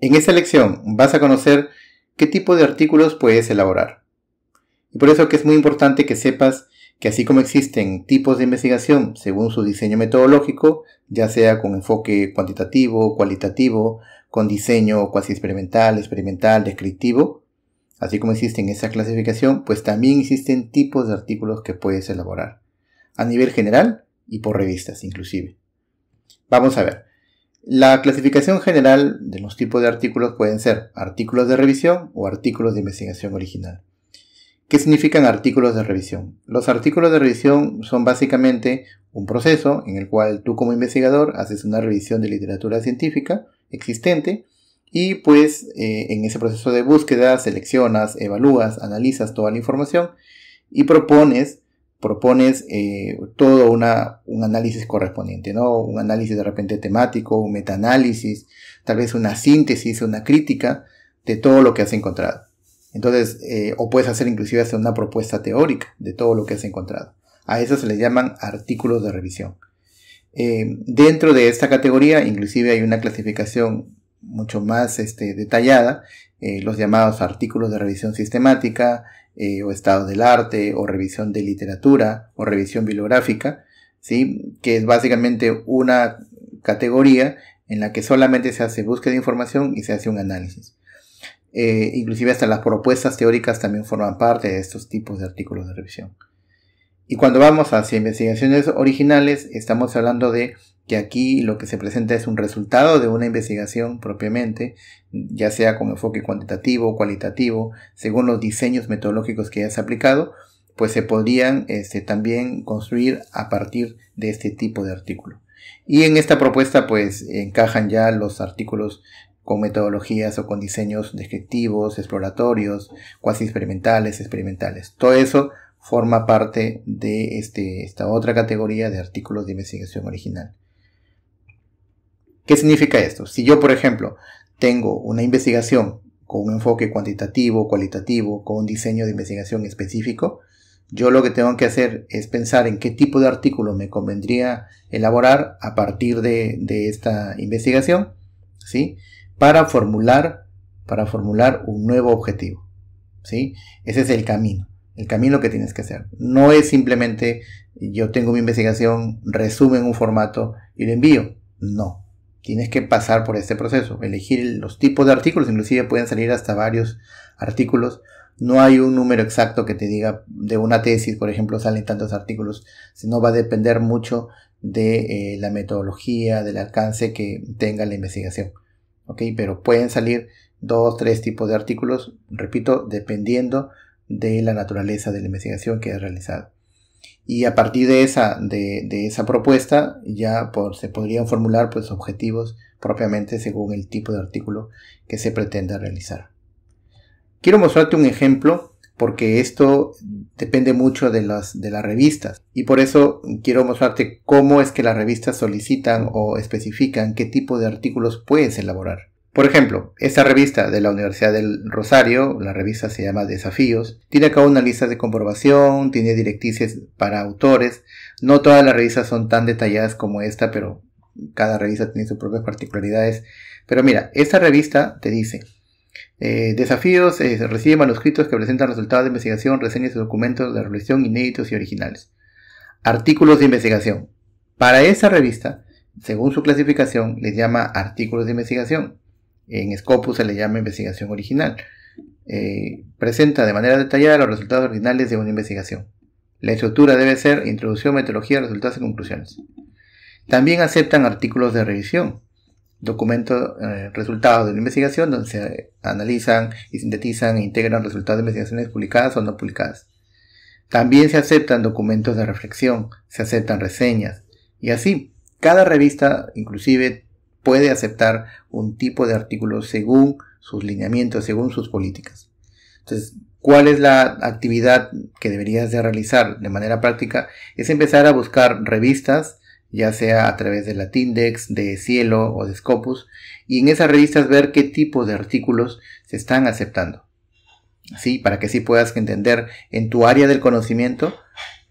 En esta lección vas a conocer qué tipo de artículos puedes elaborar. Y por eso que es muy importante que sepas que así como existen tipos de investigación según su diseño metodológico, ya sea con enfoque cuantitativo, cualitativo, con diseño cuasi experimental, experimental, descriptivo, así como existen esa clasificación, pues también existen tipos de artículos que puedes elaborar, a nivel general y por revistas inclusive. Vamos a ver, la clasificación general de los tipos de artículos pueden ser artículos de revisión o artículos de investigación original. ¿Qué significan artículos de revisión? Los artículos de revisión son básicamente un proceso en el cual tú como investigador haces una revisión de literatura científica existente y pues eh, en ese proceso de búsqueda seleccionas, evalúas, analizas toda la información y propones propones eh, todo un análisis correspondiente, ¿no? Un análisis de repente temático, un metaanálisis, tal vez una síntesis, una crítica de todo lo que has encontrado. Entonces, eh, o puedes hacer inclusive hacer una propuesta teórica de todo lo que has encontrado. A eso se le llaman artículos de revisión. Eh, dentro de esta categoría, inclusive hay una clasificación mucho más este, detallada eh, los llamados artículos de revisión sistemática eh, o estado del arte o revisión de literatura o revisión bibliográfica, ¿sí? que es básicamente una categoría en la que solamente se hace búsqueda de información y se hace un análisis. Eh, inclusive hasta las propuestas teóricas también forman parte de estos tipos de artículos de revisión. Y cuando vamos hacia investigaciones originales, estamos hablando de que aquí lo que se presenta es un resultado de una investigación propiamente, ya sea con enfoque cuantitativo o cualitativo, según los diseños metodológicos que hayas aplicado, pues se podrían este, también construir a partir de este tipo de artículo. Y en esta propuesta pues encajan ya los artículos con metodologías o con diseños descriptivos, exploratorios, cuasi experimentales, experimentales. Todo eso forma parte de este, esta otra categoría de artículos de investigación original. ¿Qué significa esto? Si yo, por ejemplo, tengo una investigación con un enfoque cuantitativo, cualitativo, con un diseño de investigación específico, yo lo que tengo que hacer es pensar en qué tipo de artículo me convendría elaborar a partir de, esta investigación, ¿sí? Para formular, para formular un nuevo objetivo, ¿sí? Ese es el camino, el camino que tienes que hacer. No es simplemente yo tengo mi investigación, resumo en un formato y lo envío. No, tienes que pasar por este proceso, elegir los tipos de artículos, inclusive pueden salir hasta varios artículos. No hay un número exacto que te diga de una tesis, por ejemplo, salen tantos artículos, sino va a depender mucho de eh, la metodología, del alcance que tenga la investigación. Pero pueden salir dos, tres tipos de artículos, repito, dependiendo de la naturaleza de la investigación que has realizado y a partir de esa, de, esa propuesta ya se podrían formular pues, objetivos propiamente según el tipo de artículo que se pretenda realizar. Quiero mostrarte un ejemplo porque esto depende mucho de las, de las revistas y por eso quiero mostrarte cómo es que las revistas solicitan o especifican qué tipo de artículos puedes elaborar. Por ejemplo, esta revista de la Universidad del Rosario, la revista se llama Desafíos, tiene acá una lista de comprobación, tiene directrices para autores. No todas las revistas son tan detalladas como esta, pero cada revista tiene sus propias particularidades. Pero mira, esta revista te dice, eh, desafíos, eh, recibe manuscritos que presentan resultados de investigación, reseñas y documentos de revisión inéditos y originales. Artículos de investigación. Para esa revista, según su clasificación, les llama artículos de investigación en Scopus se le llama investigación original. Eh, presenta de manera detallada los resultados originales de una investigación. La estructura debe ser introducción, metodología, resultados y conclusiones. También aceptan artículos de revisión, documentos, eh, resultados de una investigación, donde se analizan y sintetizan e integran resultados de investigaciones publicadas o no publicadas. También se aceptan documentos de reflexión, se aceptan reseñas, y así. Cada revista inclusive puede aceptar un tipo de artículo según sus lineamientos, según sus políticas. Entonces, ¿cuál es la actividad que deberías de realizar de manera práctica? Es empezar a buscar revistas, ya sea a través de Latindex, de Cielo o de Scopus, y en esas revistas ver qué tipo de artículos se están aceptando. Así, Para que sí puedas entender en tu área del conocimiento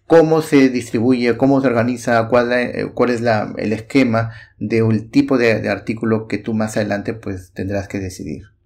cómo se distribuye, cómo se organiza, cuál, eh, es el esquema del tipo de, de, artículo que tú más adelante pues tendrás que decidir.